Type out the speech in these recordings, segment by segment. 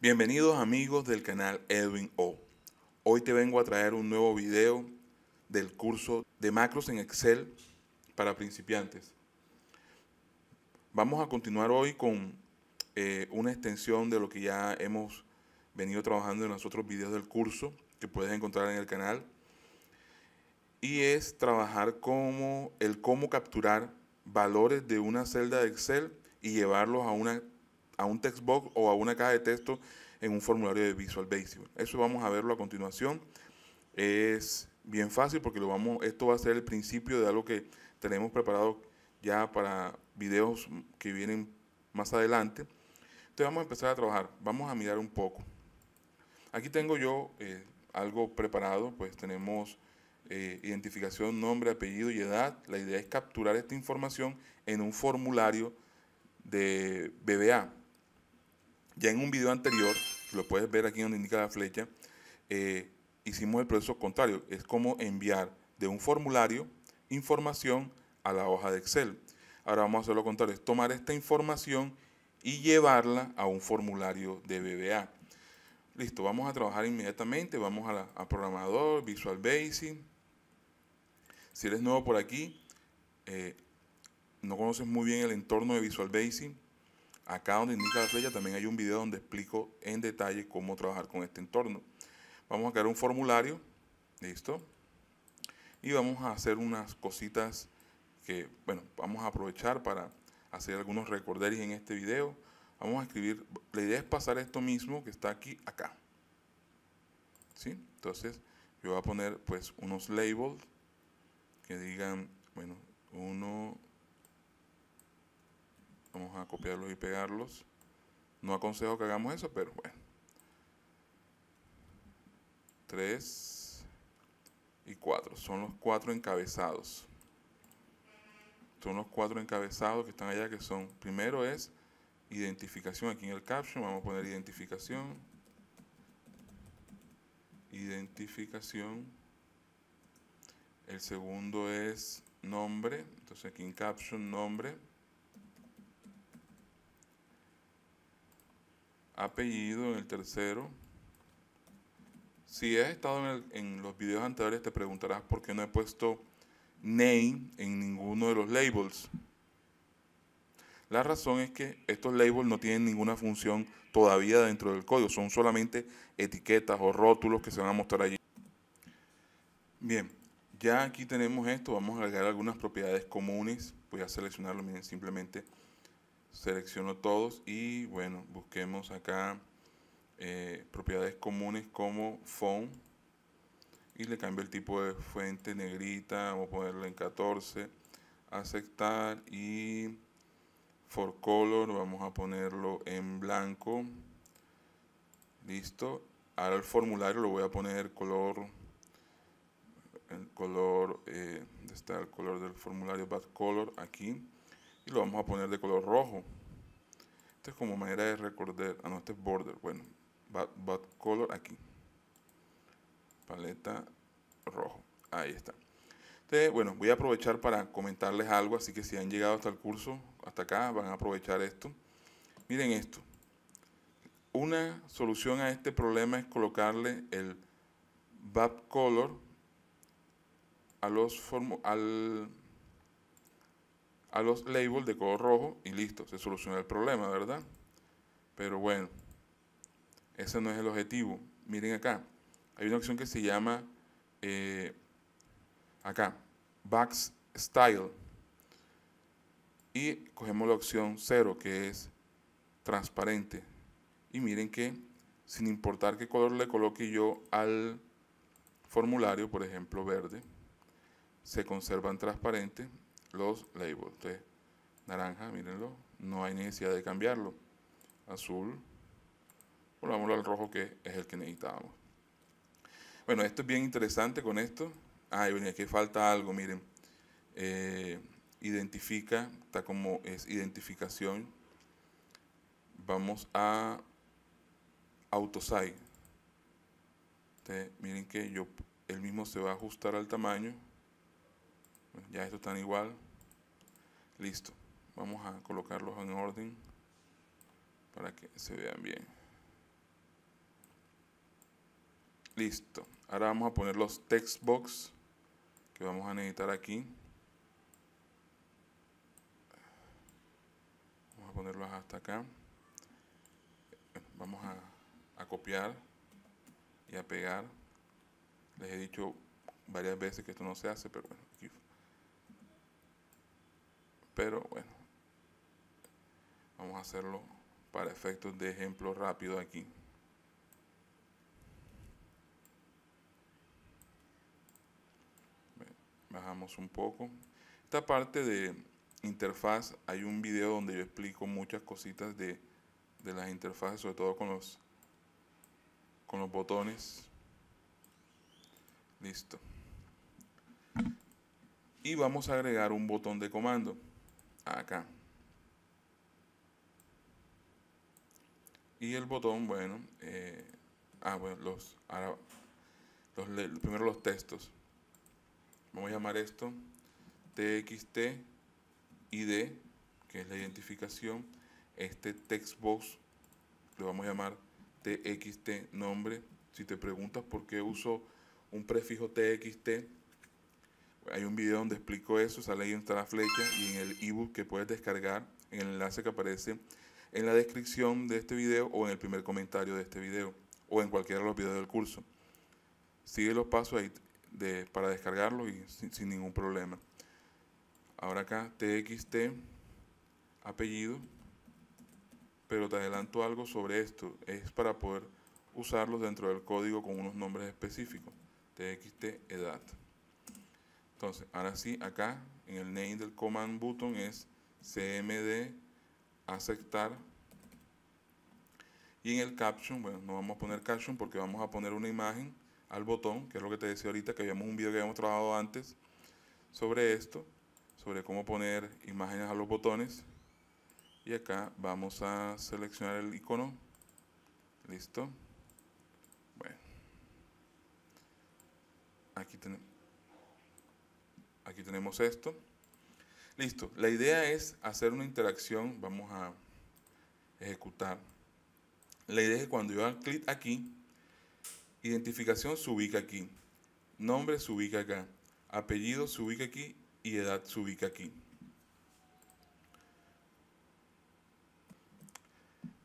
Bienvenidos amigos del canal Edwin O. Hoy te vengo a traer un nuevo video del curso de macros en Excel para principiantes. Vamos a continuar hoy con eh, una extensión de lo que ya hemos venido trabajando en los otros videos del curso que puedes encontrar en el canal. Y es trabajar como el cómo capturar valores de una celda de Excel y llevarlos a una a un textbox o a una caja de texto en un formulario de Visual Basic. Eso vamos a verlo a continuación. Es bien fácil porque lo vamos, esto va a ser el principio de algo que tenemos preparado ya para videos que vienen más adelante. Entonces vamos a empezar a trabajar. Vamos a mirar un poco. Aquí tengo yo eh, algo preparado, pues tenemos eh, identificación, nombre, apellido y edad. La idea es capturar esta información en un formulario de BBA. Ya en un video anterior, lo puedes ver aquí donde indica la flecha, eh, hicimos el proceso contrario, es como enviar de un formulario información a la hoja de Excel. Ahora vamos a hacer lo contrario, es tomar esta información y llevarla a un formulario de BBA. Listo, vamos a trabajar inmediatamente, vamos a, programador, Visual Basic. Si eres nuevo por aquí, eh, no conoces muy bien el entorno de Visual Basic, Acá donde indica la flecha también hay un video donde explico en detalle cómo trabajar con este entorno. Vamos a crear un formulario, listo. Y vamos a hacer unas cositas que, bueno, vamos a aprovechar para hacer algunos recorderis en este video. Vamos a escribir, la idea es pasar esto mismo que está aquí, acá. ¿Sí? Entonces, yo voy a poner pues unos labels que digan, bueno, uno, vamos a copiarlos y pegarlos. No aconsejo que hagamos eso, pero bueno. 3 y 4. Son los cuatro encabezados. Son los cuatro encabezados que están allá, que son, primero es identificación, aquí en el caption vamos a poner identificación. Identificación. El segundo es nombre, entonces aquí en caption nombre. apellido en el tercero. Si has estado en, los videos anteriores, te preguntarás por qué no he puesto name en ninguno de los labels. La razón es que estos labels no tienen ninguna función todavía dentro del código, son solamente etiquetas o rótulos que se van a mostrar allí. Bien, ya aquí tenemos esto, vamos a agregar algunas propiedades comunes, voy a seleccionarlo, miren, simplemente selecciono todos y bueno, busquemos acá eh, propiedades comunes como font y le cambio el tipo de fuente negrita, vamos a ponerlo en 14, aceptar y for color vamos a ponerlo en blanco, listo, ahora el formulario lo voy a poner color el color eh, está el color del formulario bad color aquí y lo vamos a poner de color rojo. Esto es como manera de recordar, ah no, este es border, bueno, bad, color aquí, paleta rojo, ahí está. Entonces, bueno, voy a aprovechar para comentarles algo, así que si han llegado hasta el curso, hasta acá, van a aprovechar esto. Miren esto, una solución a este problema es colocarle el bad color a los al, a los labels de color rojo y listo, se soluciona el problema, ¿verdad? Pero bueno, ese no es el objetivo. Miren acá, hay una opción que se llama, eh, acá, box Style. Y cogemos la opción 0, que es transparente. Y miren que, sin importar qué color le coloque yo al formulario, por ejemplo verde, se conservan transparentes los labels naranja, mírenlo, no hay necesidad de cambiarlo. Azul, volvámoslo al rojo que es el que necesitábamos. Bueno, esto es bien interesante con esto. Ay, venía aquí falta algo, miren. Eh, identifica, está como es identificación. Vamos a autosite. Miren que yo, el mismo se va a ajustar al tamaño ya estos están igual listo vamos a colocarlos en orden para que se vean bien listo ahora vamos a poner los text box que vamos a necesitar aquí vamos a ponerlos hasta acá vamos a, a copiar y a pegar les he dicho varias veces que esto no se hace pero bueno pero bueno, vamos a hacerlo para efectos de ejemplo rápido aquí. Bajamos un poco. Esta parte de interfaz, hay un video donde yo explico muchas cositas de, de las interfaces, sobre todo con los, con los botones. Listo. Y vamos a agregar un botón de comando acá. Y el botón, bueno, eh, ah, bueno, los, ahora, los, primero los textos. Vamos a llamar esto TXT ID, que es la identificación. Este textbox lo vamos a llamar TXT nombre. Si te preguntas por qué uso un prefijo TXT, hay un video donde explico eso, sale ahí en está la flecha y en el ebook que puedes descargar, en el enlace que aparece en la descripción de este video o en el primer comentario de este video o en cualquiera de los videos del curso. Sigue los pasos ahí para descargarlo y sin ningún problema. Ahora acá, TXT, apellido, pero te adelanto algo sobre esto, es para poder usarlos dentro del código con unos nombres específicos, TXT, edad. Entonces, ahora sí, acá en el name del command button es cmd aceptar. Y en el caption, bueno, no vamos a poner caption porque vamos a poner una imagen al botón, que es lo que te decía ahorita, que habíamos un video que habíamos trabajado antes sobre esto, sobre cómo poner imágenes a los botones. Y acá vamos a seleccionar el icono. Listo. Bueno. Aquí tenemos Aquí tenemos esto. Listo. La idea es hacer una interacción. Vamos a ejecutar. La idea es que cuando yo haga clic aquí, identificación se ubica aquí, nombre se ubica acá, apellido se ubica aquí y edad se ubica aquí.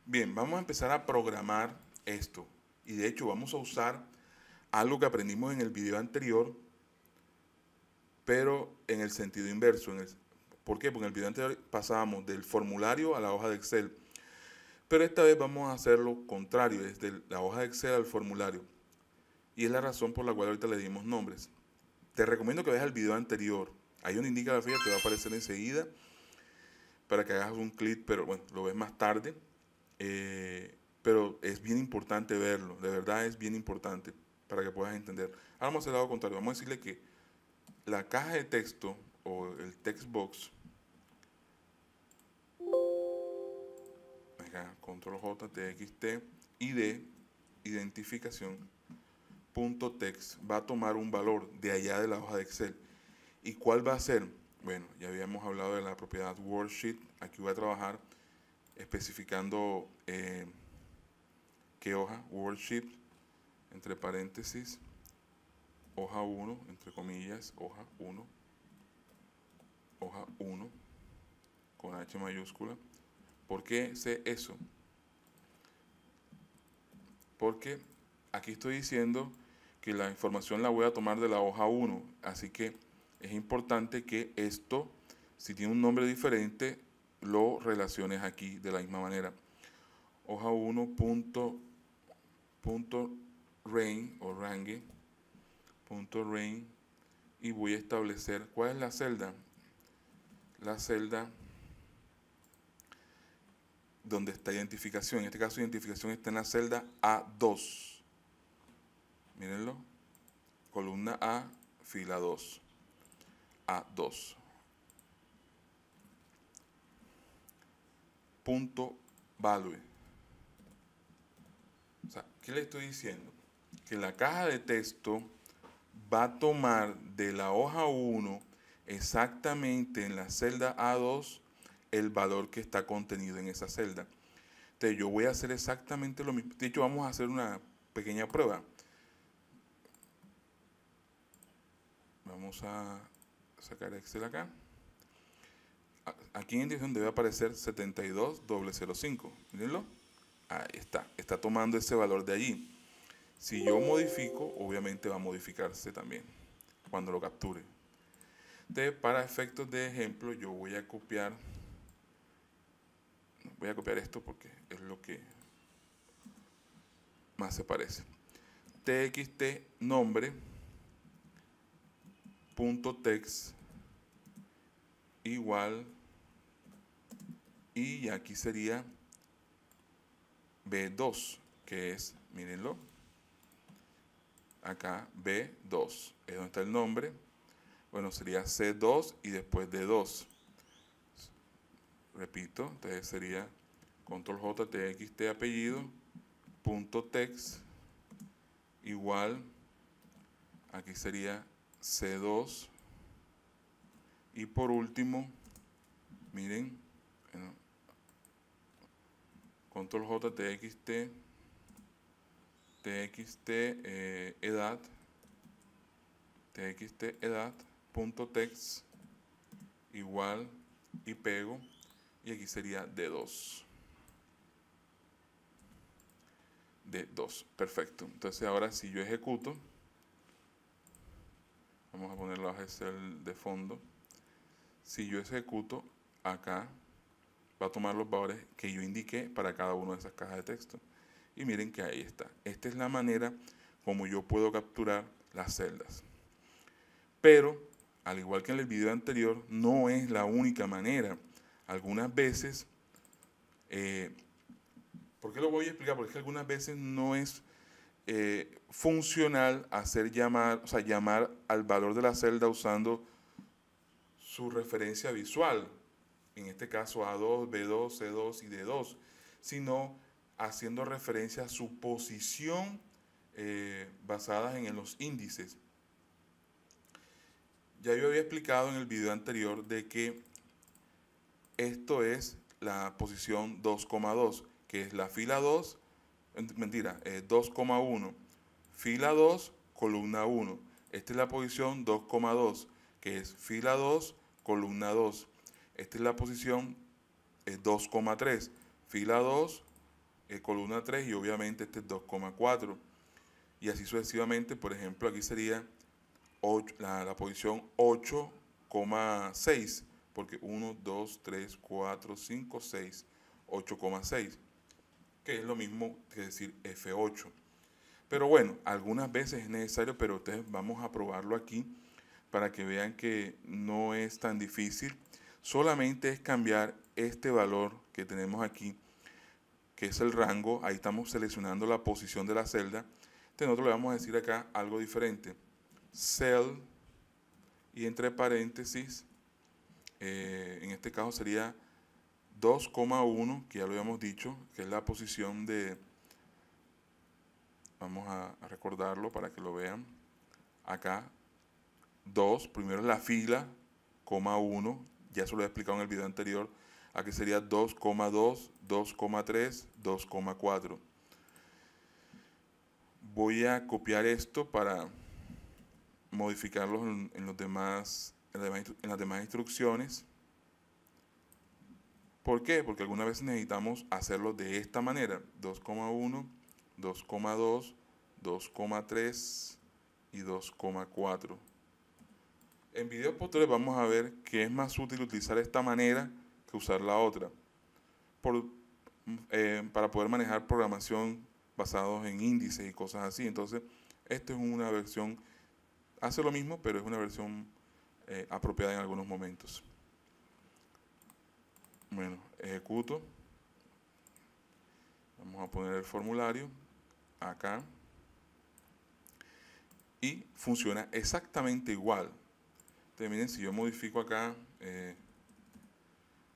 Bien, vamos a empezar a programar esto. Y de hecho vamos a usar algo que aprendimos en el video anterior, pero en el sentido inverso. En el, ¿Por qué? Porque en el video anterior pasábamos del formulario a la hoja de Excel. Pero esta vez vamos a hacer lo contrario, desde la hoja de Excel al formulario. Y es la razón por la cual ahorita le dimos nombres. Te recomiendo que veas el video anterior. Ahí un indica la fecha te va a aparecer enseguida para que hagas un clic, pero bueno, lo ves más tarde. Eh, pero es bien importante verlo, de verdad es bien importante para que puedas entender. Ahora vamos a hacer el lado contrario, vamos a decirle que la caja de texto o el text box. control J, TXT, ID, identificación, punto text, va a tomar un valor de allá de la hoja de Excel. ¿Y cuál va a ser? Bueno, ya habíamos hablado de la propiedad worksheet. Aquí voy a trabajar especificando eh, qué hoja, worksheet, entre paréntesis hoja 1, entre comillas, hoja 1, hoja 1, con H mayúscula. ¿Por qué sé eso? Porque aquí estoy diciendo que la información la voy a tomar de la hoja 1, así que es importante que esto, si tiene un nombre diferente, lo relaciones aquí de la misma manera. Hoja 1 punto, o range punto rain y voy a establecer cuál es la celda la celda donde está identificación en este caso identificación está en la celda A2 mírenlo columna A fila 2 A2 punto value o sea, ¿qué le estoy diciendo? que la caja de texto va a tomar de la hoja 1 exactamente en la celda A2 el valor que está contenido en esa celda. Entonces yo voy a hacer exactamente lo mismo. De hecho, vamos a hacer una pequeña prueba. Vamos a sacar Excel acá. Aquí en dirección debe aparecer 72005. Mírenlo. Ahí está. Está tomando ese valor de allí. Si yo modifico, obviamente va a modificarse también cuando lo capture. Entonces, para efectos de ejemplo, yo voy a copiar voy a copiar esto porque es lo que más se parece. txt nombre punto text igual y aquí sería b2 que es mírenlo acá B2, es donde está el nombre. Bueno, sería C2 y después D2. Repito, entonces sería control J, TXT apellido, punto text igual, aquí sería C2. Y por último, miren, control J, TXT txt eh, edad txt edad punto text igual y pego y aquí sería de 2 de 2 perfecto entonces ahora si yo ejecuto vamos a ponerlo a Excel de fondo si yo ejecuto acá va a tomar los valores que yo indiqué para cada una de esas cajas de texto y miren que ahí está. Esta es la manera como yo puedo capturar las celdas. Pero, al igual que en el video anterior, no es la única manera. Algunas veces, eh, ¿por qué lo voy a explicar? Porque algunas veces no es eh, funcional hacer llamar, o sea, llamar al valor de la celda usando su referencia visual, en este caso A2, B2, C2 y D2, sino haciendo referencia a su posición eh, basada en los índices. Ya yo había explicado en el video anterior de que esto es la posición 2,2, que es la fila 2, mentira, 2,1, eh, fila 2, columna 1. Esta es la posición 2,2, que es fila 2, columna 2. Esta es la posición 2,3, eh, fila 2, eh, columna 3 y obviamente este es 2,4. Y así sucesivamente, por ejemplo, aquí sería la, la, posición 8,6, porque 1, 2, 3, 4, 5, 6, 8,6, que es lo mismo que decir F8. Pero bueno, algunas veces es necesario, pero ustedes vamos a probarlo aquí para que vean que no es tan difícil. Solamente es cambiar este valor que tenemos aquí que es el rango, ahí estamos seleccionando la posición de la celda. Entonces nosotros le vamos a decir acá algo diferente. Cell y entre paréntesis, eh, en este caso sería 2,1, que ya lo habíamos dicho, que es la posición de... Vamos a, a recordarlo para que lo vean. Acá, 2, primero es la fila, 1, ya se lo he explicado en el video anterior Aquí sería 2,2, 2,3, 2,4. Voy a copiar esto para modificarlo en, los demás, en las demás, instrucciones. ¿Por qué? Porque alguna vez necesitamos hacerlo de esta manera. 2,1, 2,2, 2,3 y 2,4. En video postre vamos a ver que es más útil utilizar esta manera usar la otra por, eh, para poder manejar programación basados en índices y cosas así. Entonces, esto es una versión, hace lo mismo, pero es una versión eh, apropiada en algunos momentos. Bueno, ejecuto. Vamos a poner el formulario acá. Y funciona exactamente igual. miren, si yo modifico acá, eh,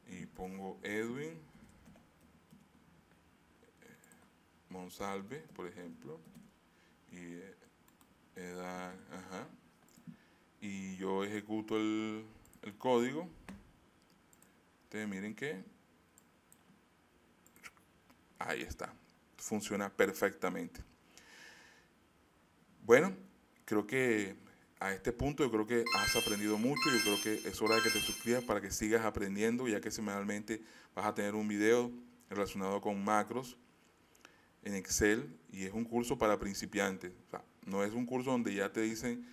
y pongo Edwin eh, Monsalve, por ejemplo, y eh, edad, ajá, y yo ejecuto el, el código. Ustedes miren que ahí está, funciona perfectamente. Bueno, creo que a este punto yo creo que has aprendido mucho, yo creo que es hora de que te suscribas para que sigas aprendiendo, ya que semanalmente vas a tener un video relacionado con macros en Excel y es un curso para principiantes. no es un curso donde ya te dicen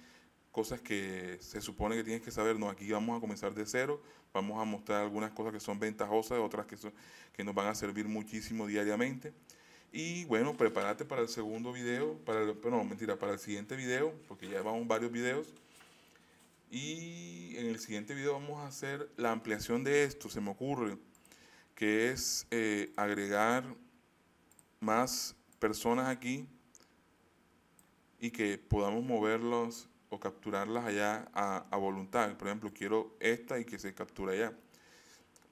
cosas que se supone que tienes que saber, no, aquí vamos a comenzar de cero, vamos a mostrar algunas cosas que son ventajosas, otras que, son, que nos van a servir muchísimo diariamente. Y bueno, prepárate para el segundo video, para no, mentira, para el siguiente video, porque ya vamos varios videos. Y en el siguiente video vamos a hacer la ampliación de esto, se me ocurre, que es eh, agregar más personas aquí y que podamos moverlos o capturarlas allá a, a voluntad. Por ejemplo, quiero esta y que se capture allá.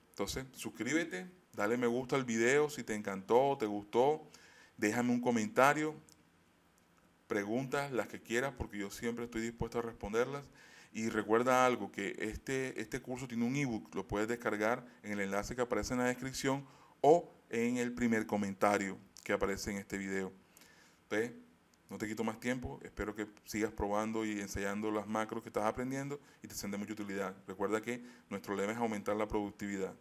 Entonces, suscríbete Dale me gusta al video si te encantó te gustó. Déjame un comentario. Preguntas las que quieras porque yo siempre estoy dispuesto a responderlas. Y recuerda algo, que este, este curso tiene un ebook, lo puedes descargar en el enlace que aparece en la descripción o en el primer comentario que aparece en este video. No te quito más tiempo, espero que sigas probando y enseñando las macros que estás aprendiendo y te sean de mucha utilidad. Recuerda que nuestro lema es aumentar la productividad.